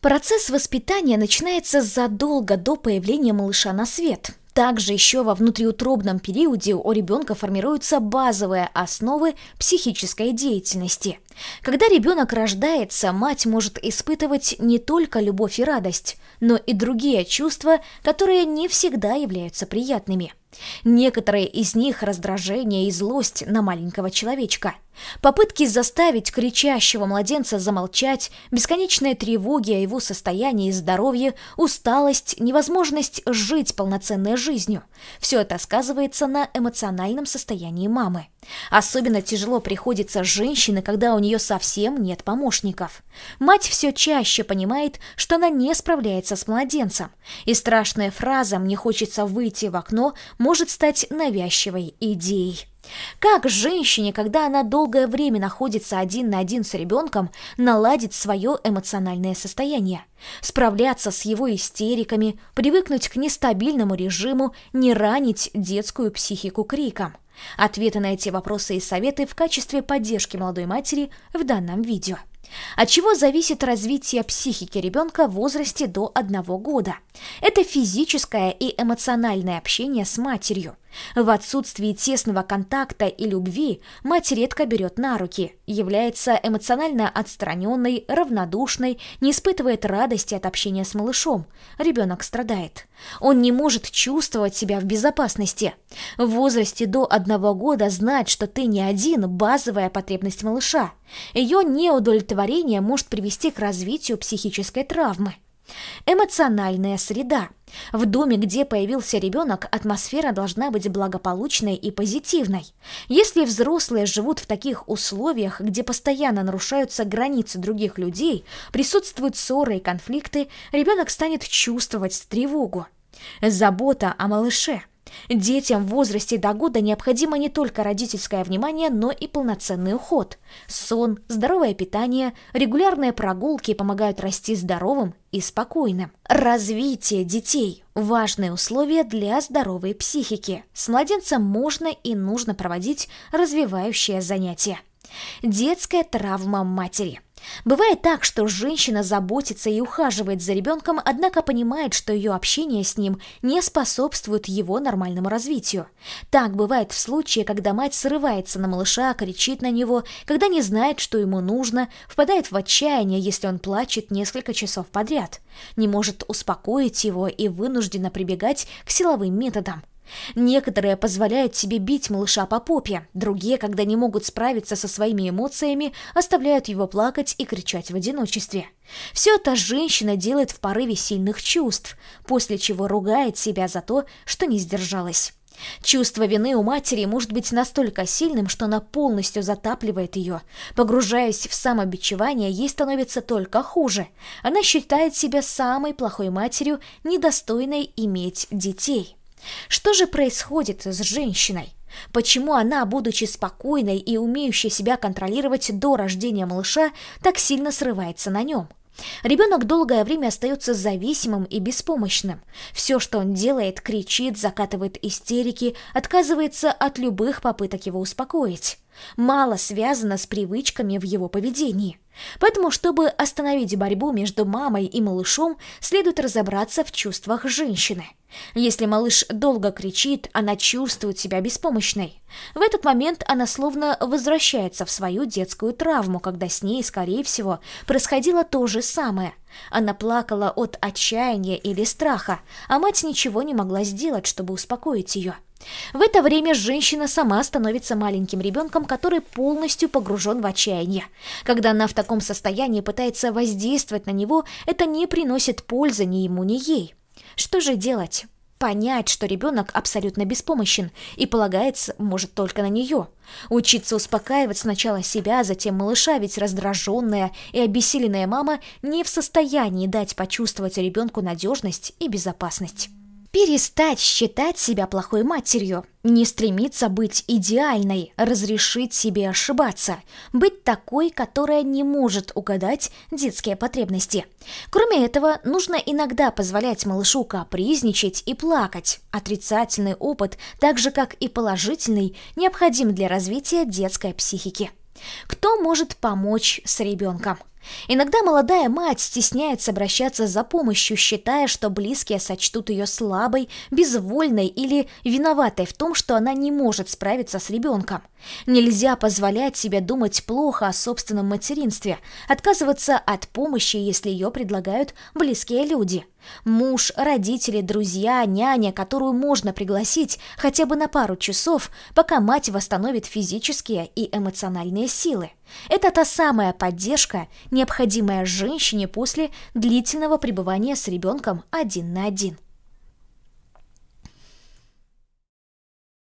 Процесс воспитания начинается задолго до появления малыша на свет. Также еще во внутриутробном периоде у ребенка формируются базовые основы психической деятельности – когда ребенок рождается, мать может испытывать не только любовь и радость, но и другие чувства, которые не всегда являются приятными. Некоторые из них – раздражение и злость на маленького человечка. Попытки заставить кричащего младенца замолчать, бесконечные тревоги о его состоянии и здоровье, усталость, невозможность жить полноценной жизнью – все это сказывается на эмоциональном состоянии мамы. Особенно тяжело приходится женщине, когда у нее нее совсем нет помощников. Мать все чаще понимает, что она не справляется с младенцем, и страшная фраза «мне хочется выйти в окно» может стать навязчивой идеей. Как женщине, когда она долгое время находится один на один с ребенком, наладить свое эмоциональное состояние? Справляться с его истериками, привыкнуть к нестабильному режиму, не ранить детскую психику криком – Ответы на эти вопросы и советы в качестве поддержки молодой матери в данном видео. От чего зависит развитие психики ребенка в возрасте до одного года? Это физическое и эмоциональное общение с матерью – в отсутствии тесного контакта и любви мать редко берет на руки, является эмоционально отстраненной, равнодушной, не испытывает радости от общения с малышом. Ребенок страдает. Он не может чувствовать себя в безопасности. В возрасте до одного года знать, что ты не один – базовая потребность малыша. Ее неудовлетворение может привести к развитию психической травмы. Эмоциональная среда. В доме, где появился ребенок, атмосфера должна быть благополучной и позитивной. Если взрослые живут в таких условиях, где постоянно нарушаются границы других людей, присутствуют ссоры и конфликты, ребенок станет чувствовать тревогу. Забота о малыше – Детям в возрасте до года необходимо не только родительское внимание, но и полноценный уход. Сон, здоровое питание, регулярные прогулки помогают расти здоровым и спокойным. Развитие детей – важное условие для здоровой психики. С младенцем можно и нужно проводить развивающее занятие. Детская травма матери – Бывает так, что женщина заботится и ухаживает за ребенком, однако понимает, что ее общение с ним не способствует его нормальному развитию. Так бывает в случае, когда мать срывается на малыша, кричит на него, когда не знает, что ему нужно, впадает в отчаяние, если он плачет несколько часов подряд, не может успокоить его и вынуждена прибегать к силовым методам. Некоторые позволяют себе бить малыша по попе, другие, когда не могут справиться со своими эмоциями, оставляют его плакать и кричать в одиночестве. Все это женщина делает в порыве сильных чувств, после чего ругает себя за то, что не сдержалась. Чувство вины у матери может быть настолько сильным, что она полностью затапливает ее. Погружаясь в самобичевание, ей становится только хуже. Она считает себя самой плохой матерью, недостойной иметь детей. Что же происходит с женщиной? Почему она, будучи спокойной и умеющей себя контролировать до рождения малыша, так сильно срывается на нем? Ребенок долгое время остается зависимым и беспомощным. Все, что он делает, кричит, закатывает истерики, отказывается от любых попыток его успокоить. Мало связано с привычками в его поведении. Поэтому, чтобы остановить борьбу между мамой и малышом, следует разобраться в чувствах женщины. Если малыш долго кричит, она чувствует себя беспомощной. В этот момент она словно возвращается в свою детскую травму, когда с ней, скорее всего, происходило то же самое. Она плакала от отчаяния или страха, а мать ничего не могла сделать, чтобы успокоить ее. В это время женщина сама становится маленьким ребенком, который полностью погружен в отчаяние. Когда она в таком состоянии пытается воздействовать на него, это не приносит пользы ни ему, ни ей. Что же делать? Понять, что ребенок абсолютно беспомощен и полагается может только на нее. Учиться успокаивать сначала себя, затем малыша, ведь раздраженная и обессиленная мама не в состоянии дать почувствовать ребенку надежность и безопасность. Перестать считать себя плохой матерью, не стремиться быть идеальной, разрешить себе ошибаться, быть такой, которая не может угадать детские потребности. Кроме этого, нужно иногда позволять малышу капризничать и плакать. Отрицательный опыт, так же как и положительный, необходим для развития детской психики. Кто может помочь с ребенком? Иногда молодая мать стесняется обращаться за помощью, считая, что близкие сочтут ее слабой, безвольной или виноватой в том, что она не может справиться с ребенком. Нельзя позволять себе думать плохо о собственном материнстве, отказываться от помощи, если ее предлагают близкие люди. Муж, родители, друзья, няня, которую можно пригласить хотя бы на пару часов, пока мать восстановит физические и эмоциональные силы. Это та самая поддержка, необходимая женщине после длительного пребывания с ребенком один на один –